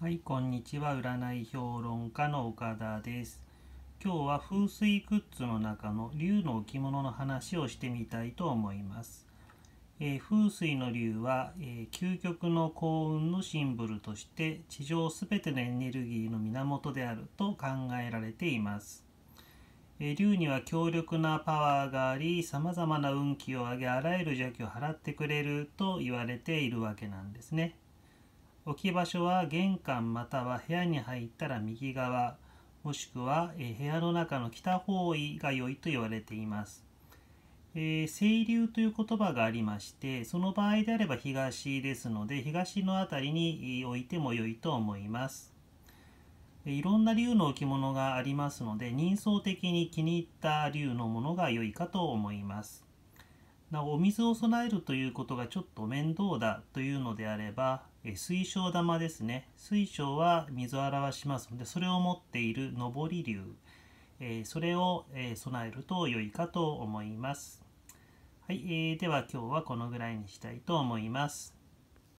はい、こんにちは。占い評論家の岡田です。今日は風水グッズの中の龍の置物の話をしてみたいと思います。えー、風水の龍は、えー、究極の幸運のシンボルとして地上すべてのエネルギーの源であると考えられています。え龍には強力なパワーがあり、様々な運気を上げ、あらゆる邪気を払ってくれると言われているわけなんですね。置き場所は玄関または部屋に入ったら右側もしくは部屋の中の北方位が良いと言われています。えー、清流という言葉がありましてその場合であれば東ですので東の辺りに置いても良いと思います。いろんな竜の置物がありますので人相的に気に入った竜のものが良いかと思います。なお水を備えるということがちょっと面倒だというのであれば、え水晶玉ですね。水晶は水を表しますので、それを持っている上り流、えそれを、え備えると良いかと思います。はい、えー、では今日はこのぐらいにしたいと思います。